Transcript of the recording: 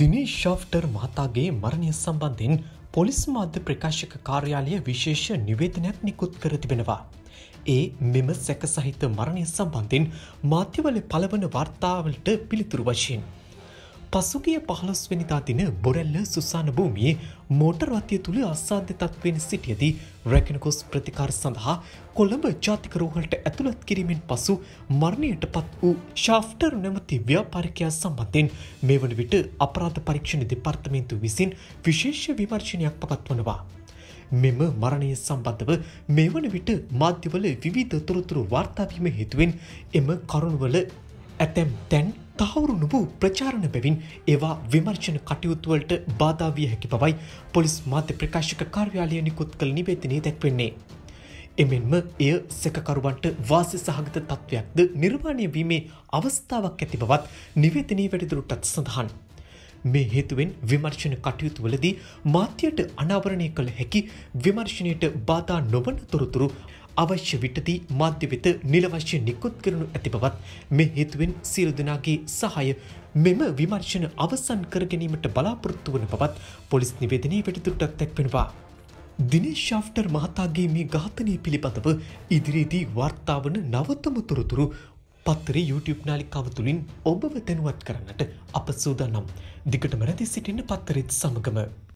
දිනී ශාෆ්ටර් මහතාගේ මරණය සම්බන්ධෙන් පොලිස් මාධ්‍ය ප්‍රකාශක කාර්යාලය විශේෂ නිවේදනයක් නිකුත් කර තිබෙනවා. ඒ මෙම සැක සහිත මරණය සම්බන්ධෙන් මාධ්‍යවල පළවන වර්තාවලට පිළිතුරු වශයෙන්. පසුගිය පහළොස්වනිතා තින බොරැල්ල සුසාන භූමියේ මෝටර්වත්ය තුළ අසාධ්‍ය තත්වෙන සිටියදී රැකෙනකොස් ප්‍රතිකාර සඳහා කොළඹ ජාතිකරෝහලට ඇතුළත් කිරීමෙන් පසු මරණයට පත් වූ ශාෆ්ටර් නැමති ව්‍යාපාරිකයා සම්බන්ධයෙන් මේ වන විට අපරාධ පරීක්ෂණ දෙපර්තමේන්තු විසින් විශේෂ විමර්ශනයක් පකත්වනවා. මෙම මරණය සම්බන්ධව මේ වන විට මාධ්‍යවල විවිධ තොරතුරු වාර්තාාවීම හේතුවෙන් එම කරුණවල ඇතැම් තැන් තහවුරු නොබූ ප්‍රචාරණ බැවින් ඒවා විමර්ශන කටයුතුවලට බාධාවිය හැකි පවයි පොලිස් මාධ්‍ය ප්‍රකාශක කාර්යාලය නිකුත් කළ නිවේදනය දැක්වෙන්නේ. එමෙන්ම එය සැකකරුවන්ට වාසි සහගත තත්ත්වයක්ද නිර්වාණය වීමේ අවස්ථාවක් ඇති බවත් නිවේදනී වැඩිදුරටත් සඳහන්. මේ හේතුවෙන් විමර්ශන කටයුතුවලදී මාධ්‍යයට අනාවරණය කළ හැකි විමර්ශණයට බාධා නොවන තොරතුරු අවශ්‍ය විටදී මාධ්‍ය වෙත නිල වශය නිකුත් කරනු ඇති බවත් මේ හේතුවෙන් සියලු දෙනාගේ සහය මෙම විමර්ශන අවසන් කර ගැනීමට බලාපොරොත්තු වන බවත් පොලිස් නිවේදනයේ වැඩිදුරටත් දැක්වෙනවා. දිනේ ශාෆ්ටර් මහතාගේ මේ ඝාතනය පිළිබඳව ඉදිරියේදී වාර්තාාවන නවතම තොරතුරු පත්තර YouTube නාලිකාව තුළින් ඔබව තැනුවත් කරන්නට අප සූදානම් දිගටම රැදි සිටින්න පත්තරෙත් සමගම.